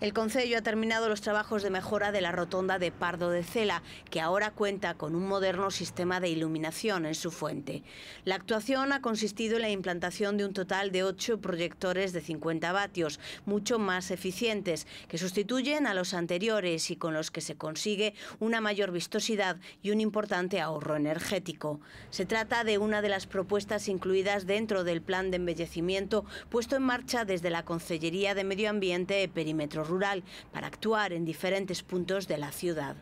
El Concello ha terminado los trabajos de mejora de la rotonda de Pardo de Cela, que ahora cuenta con un moderno sistema de iluminación en su fuente. La actuación ha consistido en la implantación de un total de ocho proyectores de 50 vatios, mucho más eficientes, que sustituyen a los anteriores y con los que se consigue una mayor vistosidad y un importante ahorro energético. Se trata de una de las propuestas incluidas dentro del plan de embellecimiento puesto en marcha desde la Concellería de Medio Ambiente Perímetro rural para actuar en diferentes puntos de la ciudad.